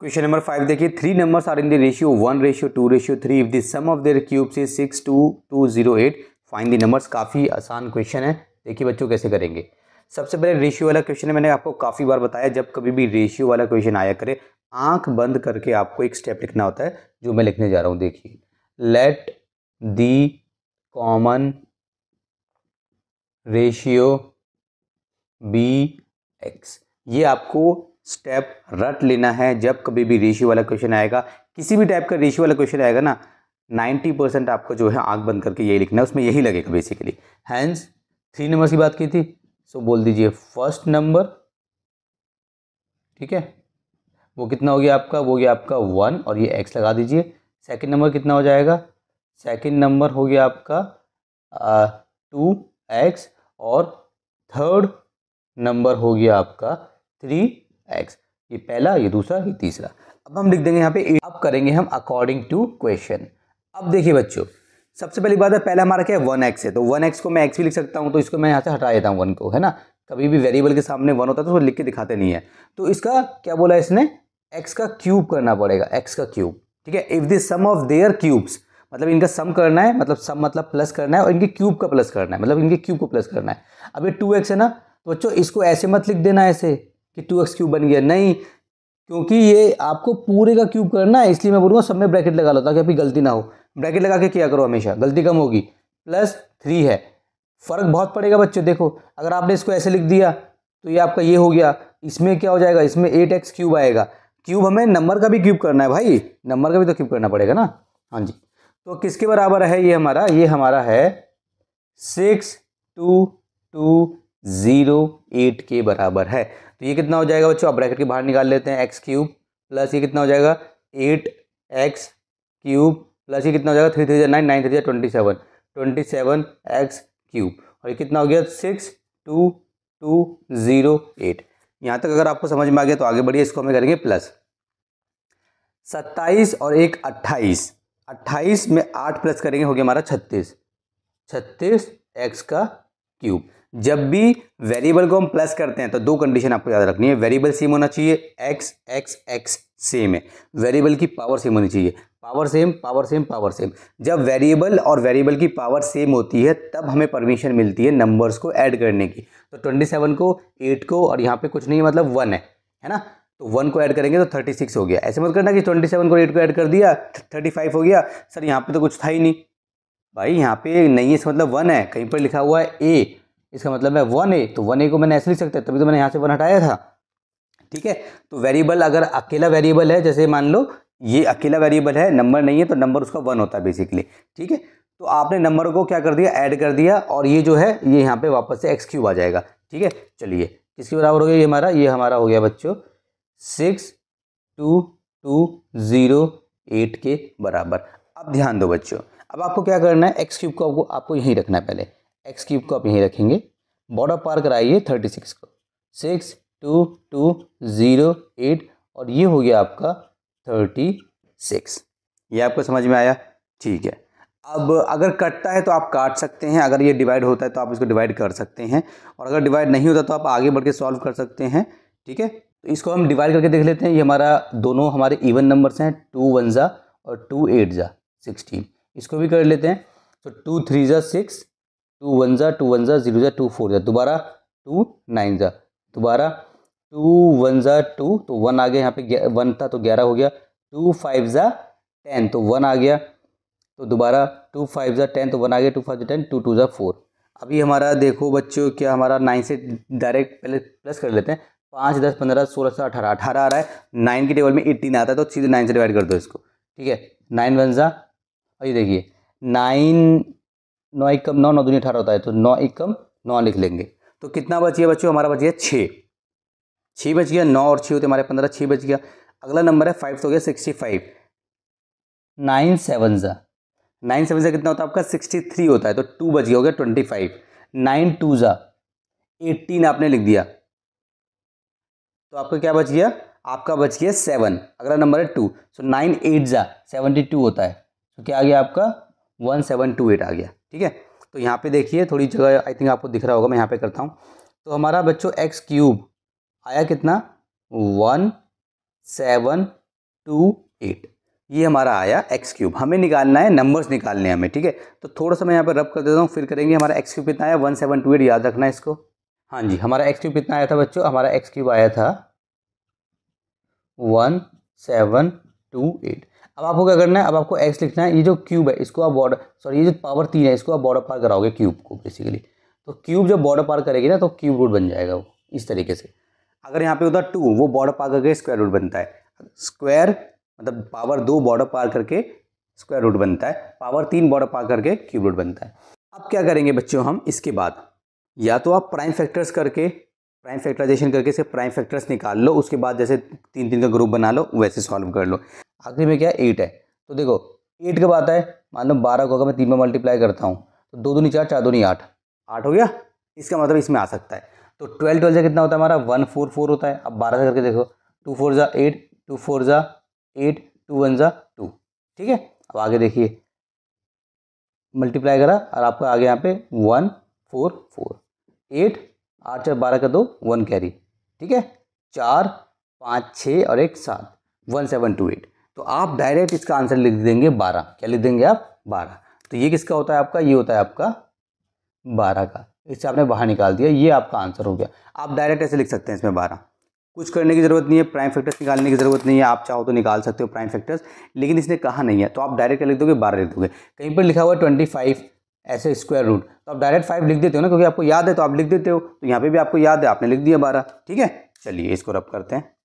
question number five देखिए three numbers are in the ratio one ratio two ratio three if the sum of their cubes is six two two zero eight find the numbers काफ़ी आसान question है देखिए बच्चों कैसे करेंगे सबसे पहले रेशियो वाला क्वेश्चन मैंने आपको काफ़ी बार बताया जब कभी भी रेशियो वाला क्वेश्चन आया करे आंख बंद करके आपको एक स्टेप लिखना होता है जो मैं लिखने जा रहा हूँ देखिए let the common ratio be X ये आपको स्टेप रट लेना है जब कभी भी रेशियो वाला क्वेश्चन आएगा किसी भी टाइप का रेशियो वाला क्वेश्चन आएगा ना 90 परसेंट आपको जो है आंख बंद करके यही लिखना है उसमें यही लगेगा बेसिकली हैंस थ्री नंबर की बात की थी सो बोल दीजिए फर्स्ट नंबर ठीक है वो कितना हो गया आपका वो गया आपका वन और ये एक्स लगा दीजिए सेकेंड नंबर कितना हो जाएगा सेकेंड नंबर हो गया आपका टू एक्स और थर्ड नंबर हो गया आपका थ्री एक्स ये पहला ये दूसरा ये तीसरा अब हम लिख देंगे यहाँ पे अब करेंगे हम अकॉर्डिंग टू क्वेश्चन अब देखिए बच्चों सबसे पहली बात है पहला हमारा क्या है वन एक्स है तो वन एक्स को मैं एक्स भी लिख सकता हूँ तो इसको मैं यहाँ से हटा देता हूँ वन को है ना कभी भी वेरिएबल के सामने वन होता है तो लिख के दिखाते नहीं है तो इसका क्या बोला इसने एक्स का क्यूब करना पड़ेगा एक्स का क्यूब ठीक है if the sum of their cubes मतलब इनका सम करना है मतलब सम मतलब प्लस करना है और इनके क्यूब का प्लस करना है मतलब इनके क्यूब को प्लस करना है अब ये टू एक्स है ना तो बच्चों इसको ऐसे मत लिख देना ऐसे कि टू एक्स क्यूब बन गया नहीं क्योंकि ये आपको पूरे का क्यूब करना है इसलिए मैं बोलूँगा सब में ब्रैकेट लगा लो ताकि अभी गलती ना हो ब्रैकेट लगा के क्या करो हमेशा गलती कम होगी प्लस थ्री है फ़र्क बहुत पड़ेगा बच्चों देखो अगर आपने इसको ऐसे लिख दिया तो ये आपका ये हो गया इसमें क्या हो जाएगा इसमें एट एक्स क्यूब आएगा क्यूब हमें नंबर का भी क्यूब करना है भाई नंबर का भी तो क्यूब करना पड़ेगा ना हाँ जी तो किसके बराबर है ये हमारा ये हमारा है six two two zero eight के बराबर है तो ये कितना हो जाएगा बच्चों आप ब्रैकेट के बाहर निकाल लेते हैं एक्स क्यूब प्लस ये कितना हो जाएगा एट एक्स क्यूब प्लस ये कितना हो जाएगा three three nine nine three twenty seven twenty seven X cube और ये कितना हो गया six two two zero eight यहाँ तक अगर आपको समझ में आ गया तो आगे बढ़िए इसको हमें करेंगे प्लस सत्ताईस और एक अट्ठाईस अट्ठाईस में आठ प्लस करेंगे हो गया हमारा छत्तीस छत्तीस एक्स का क्यूब जब भी वेरिएबल को हम प्लस करते हैं तो दो कंडीशन आपको याद रखनी है वेरिएबल सेम होना चाहिए एक्स एक्स एक्स सेम है वेरिएबल की पावर सेम होनी चाहिए power same power same power same जब वेरिएबल और वेरिएबल की पावर सेम होती है तब हमें परमिशन मिलती है नंबर्स को ऐड करने की तो ट्वेंटी सेवन को एट को और यहाँ पे कुछ नहीं है मतलब वन है है ना तो वन को ऐड करेंगे तो थर्टी सिक्स हो गया ऐसे मत करना कि ट्वेंटी सेवन को एट को ऐड कर दिया थर्टी फाइव हो गया सर यहाँ पे तो कुछ था ही नहीं भाई यहाँ पे नहीं है मतलब वन है कहीं पर लिखा हुआ है ए इसका मतलब है वन ए तो वन ए को मैंने ऐसे लिख सकता है तभी तो मैंने यहाँ से वन हटाया था ठीक है तो वेरिएबल अगर अकेला वेरिएबल है जैसे मान लो ये अकेला वेरिएबल है नंबर नहीं है तो नंबर उसका वन होता है बेसिकली ठीक है तो आपने नंबर को क्या कर दिया ऐड कर दिया और ये जो है ये यहाँ पे वापस से एक्स क्यूब आ जाएगा ठीक है चलिए किसके बराबर हो गया ये हमारा ये हमारा हो गया बच्चों six two two zero eight के बराबर अब ध्यान दो बच्चों अब आपको क्या करना है एक्स क्यूब को आपको आपको यहीं रखना है पहले एक्स क्यूब को आप यहीं रखेंगे बॉर्डर पार कराइए थर्टी सिक्स को six two two zero eight और ये हो गया आपका थर्टी सिक्स ये आपको समझ में आया ठीक है अब अगर कटता है तो आप काट सकते हैं अगर ये डिवाइड होता है तो आप इसको डिवाइड कर सकते हैं और अगर डिवाइड नहीं होता तो आप आगे बढ़ के सॉल्व कर सकते हैं ठीक है तो इसको हम डिवाइड करके देख लेते हैं ये हमारा दोनों हमारे इवन नंबर्स हैं टू वन ज़ा और टू एट ज़ा सिक्सटीन इसको भी कर लेते हैं तो टू थ्री ज़ा सिक्स टू वन ज़ा टू वन ज़ा जीरो ज़ा टू फोर ज़ा दोबारा टू नाइन ज़ा दोबारा टू वन ज़ा टू तो वन आ गया यहाँ पे वन था तो ग्यारह हो गया टू फाइव ज़ा टेन तो वन आ गया तो दोबारा टू फाइव ज़ा टेन तो वन आ गया टू फाइव ज़ा टेन टू टू ज़ा फोर अभी हमारा देखो बच्चों क्या हमारा नाइन से डायरेक्ट पहले प्लस कर लेते हैं पाँच दस पंद्रह सोलह सौ अठारह अठारह आ रहा है नाइन के टेबल में एट्टीन आता है तो सीधे नाइन से डिवाइड कर दो इसको ठीक है नाइन वन ज़ा और ये देखिए नाइन नौ एक कम नौ नौ दुनिया अठारह होता है तो नौ एक कम नौ लिख लेंगे तो कितना बच गया बच्चों हमारा बच गया छः छः बच गया नौ और छः होते हमारे पंद्रह छः बच गया अगला नंबर है फाइव तो गया सिक्सटी फाइव नाइन सेवन ज़ा नाइन सेवन ज़ा कितना होता है आपका सिक्सटी थ्री होता है तो टू बच गया हो गया ट्वेंटी फाइव नाइन टू ज़ा एट्टीन आपने लिख दिया तो आपका क्या बच गया आपका बच गया सेवन अगला नंबर है टू सो नाइन एट ज़ा सेवेंटी टू होता है तो क्या आ गया आपका वन सेवन टू एट आ गया ठीक है तो यहाँ पे देखिए थोड़ी जगह आई थिंक आपको दिख रहा होगा मैं यहाँ पे करता हूँ तो हमारा बच्चों एक्स क्यूब आया कितना वन सेवन टू एट ये हमारा आया एक्स क्यूब हमें निकालना है नंबर्स निकालने हैं हमें ठीक है तो थोड़ा सा मैं यहाँ पर रब कर देता हूँ फिर करेंगे हमारा एक्स क्यूब कितना आया वन सेवन टू एट याद रखना है इसको हाँ जी हमारा एक्स क्यूब कितना आया था बच्चों हमारा एक्स क्यूब आया था वन सेवन टू एट अब आपको क्या करना है अब आपको एक्स लिखना है ये जो क्यूब है इसको आप बॉर्डर सॉरी ये जो पावर तीन है इसको आप बॉर्डर पार कराओगे क्यूब को बेसिकली तो क्यूब जब बॉर्डर पार करेगी ना तो क्यूब रूट बन जाएगा वो इस तरीके से अगर यहाँ पे होता है टू वो बॉर्डर पार करके स्क्वायर रूट बनता है स्क्वायर मतलब पावर दो बॉर्डर पार करके स्क्वायर रूट बनता है पावर तीन बॉर्डर पार करके क्यूब रूट बनता है अब क्या करेंगे बच्चों हम इसके बाद या तो आप प्राइम फैक्टर्स करके प्राइम फैक्टराइजेशन करके इसके प्राइम फैक्टर्स निकाल लो उसके बाद जैसे तीन तीन का ग्रुप बना लो वैसे सॉल्व कर लो आखिरी में क्या एट है तो देखो एट के बाद है मान लो बारह को अगर मैं तीन में मल्टीप्लाई करता हूँ तो दो दूनी चार चार दूनी आठ आठ हो गया इसका मतलब इसमें आ सकता है तो ट्वेल्व ट्वेल्व से कितना होता है हमारा वन फोर फोर होता है अब बारह से करके देखो टू फोर ज़ा एट टू फोर ज़ा एट टू वन ज़ा टू ठीक है अब आगे देखिए मल्टीप्लाई करा और आपका आगे यहाँ पे वन फोर फोर एट आठ चार बारह का दो वन कैरी ठीक है चार पाँच छः और एक सात वन सेवन टू एट तो आप डायरेक्ट इसका आंसर लिख देंगे बारह क्या लिख देंगे आप बारह तो ये किसका होता है आपका ये होता है आपका बारह का इससे आपने बाहर निकाल दिया ये आपका आंसर हो गया आप डायरेक्ट ऐसे लिख सकते हैं इसमें बारह कुछ करने की ज़रूरत नहीं है प्राइम फैक्टर्स निकालने की ज़रूरत नहीं है आप चाहो तो निकाल सकते हो प्राइम फैक्टर्स लेकिन इसने कहा नहीं है तो आप डायरेक्ट लिख दोगे बारह लिख दोगे कहीं पर लिखा हुआ ट्वेंटी फाइव ऐसे स्क्वायर रूट तो आप डायरेक्ट फाइव लिख देते हो ना क्योंकि आपको याद है तो आप लिख देते हो तो यहाँ पे भी आपको याद है आपने लिख दिया बारह ठीक है चलिए इसको रब करते हैं